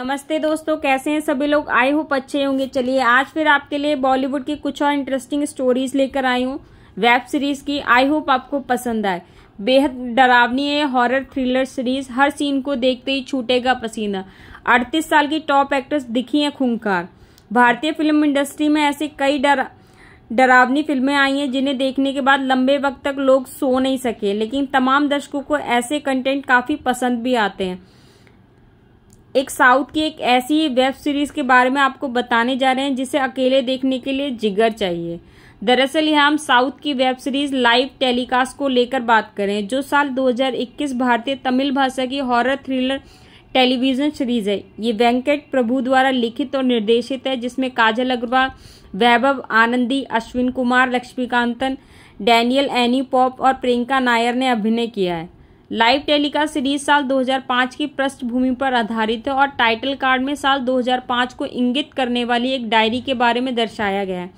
नमस्ते दोस्तों कैसे हैं सभी लोग आई होप अच्छे होंगे चलिए आज फिर आपके लिए बॉलीवुड की कुछ और इंटरेस्टिंग स्टोरीज लेकर आई हूँ वेब सीरीज की आई होप आपको पसंद आए बेहद डरावनी है हॉरर थ्रिलर सीरीज हर सीन को देखते ही छूटेगा पसीना अड़तीस साल की टॉप एक्ट्रेस दिखी हैं खूंखार भारतीय फिल्म इंडस्ट्री में ऐसे कई डर डरावनी फिल्में आई हैं जिन्हें देखने के बाद लंबे वक्त तक लोग सो नहीं सके लेकिन तमाम दर्शकों को ऐसे कंटेंट काफ़ी पसंद भी आते हैं एक साउथ की एक ऐसी वेब सीरीज के बारे में आपको बताने जा रहे हैं जिसे अकेले देखने के लिए जिगर चाहिए दरअसल यहाँ हम साउथ की वेब सीरीज लाइव टेलीकास्ट को लेकर बात करें जो साल 2021 भारतीय तमिल भाषा की हॉरर थ्रिलर टेलीविजन सीरीज है ये वेंकट प्रभु द्वारा लिखित और निर्देशित है जिसमें काजल अग्रवाल वैभव आनंदी अश्विन कुमार लक्ष्मीकांतन डैनियल एनी पॉप और प्रियंका नायर ने अभिनय किया है लाइव टेलीकास्ट सीरीज साल 2005 की पृष्ठभूमि पर आधारित है और टाइटल कार्ड में साल 2005 को इंगित करने वाली एक डायरी के बारे में दर्शाया गया है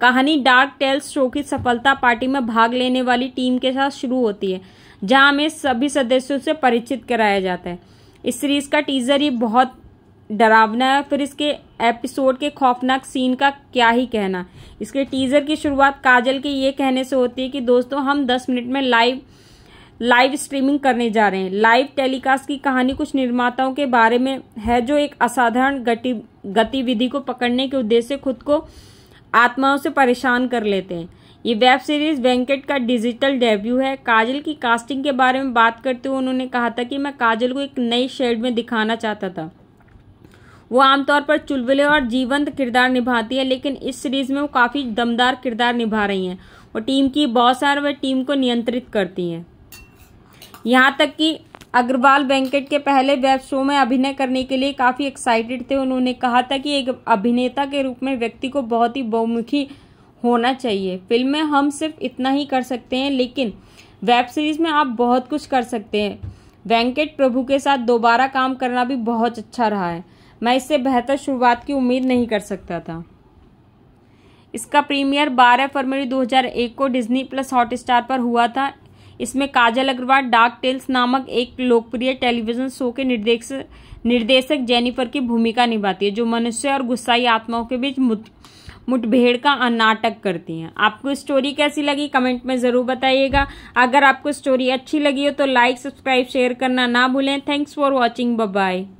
कहानी डार्क टेल्स शो की सफलता पार्टी में भाग लेने वाली टीम के साथ शुरू होती है जहां हमें सभी सदस्यों से परिचित कराया जाता है इस सीरीज का टीजर ही बहुत डरावना है फिर इसके एपिसोड के खौफनाक सीन का क्या ही कहना इसके टीजर की शुरुआत काजल के ये कहने से होती है कि दोस्तों हम 10 मिनट में लाइव लाइव स्ट्रीमिंग करने जा रहे हैं लाइव टेलीकास्ट की कहानी कुछ निर्माताओं के बारे में है जो एक असाधारण गति गतिविधि को पकड़ने के उद्देश्य खुद को आत्माओं से परेशान कर लेते हैं ये वेब सीरीज वेंकट का डिजिटल डेब्यू है काजल की कास्टिंग के बारे में बात करते हुए उन्होंने कहा था कि मैं काजल को एक नई शेड में दिखाना चाहता था वो आमतौर पर चुलबुले और जीवंत किरदार निभाती है लेकिन इस सीरीज में वो काफ़ी दमदार किरदार निभा रही हैं और टीम की बॉस है और वह टीम को नियंत्रित करती हैं यहाँ तक कि अग्रवाल वेंकट के पहले वेब शो में अभिनय करने के लिए काफ़ी एक्साइटेड थे उन्होंने कहा था कि एक अभिनेता के रूप में व्यक्ति को बहुत ही बहुमुखी होना चाहिए फिल्म में हम सिर्फ इतना ही कर सकते हैं लेकिन वेब सीरीज़ में आप बहुत कुछ कर सकते हैं वेंकट प्रभु के साथ दोबारा काम करना भी बहुत अच्छा रहा है मैं इससे बेहतर शुरुआत की उम्मीद नहीं कर सकता था इसका प्रीमियर 12 फरवरी 2001 को डिज्नी प्लस हॉटस्टार पर हुआ था इसमें काजल अग्रवाल डार्क टेल्स नामक एक लोकप्रिय टेलीविजन शो के निर्देश निर्देशक जेनिफर की भूमिका निभाती है जो मनुष्य और गुस्साई आत्माओं के बीच मुठभेड़ का नाटक करती हैं आपको स्टोरी कैसी लगी कमेंट में ज़रूर बताइएगा अगर आपको स्टोरी अच्छी लगी हो तो लाइक सब्सक्राइब शेयर करना ना भूलें थैंक्स फॉर वॉचिंग बाय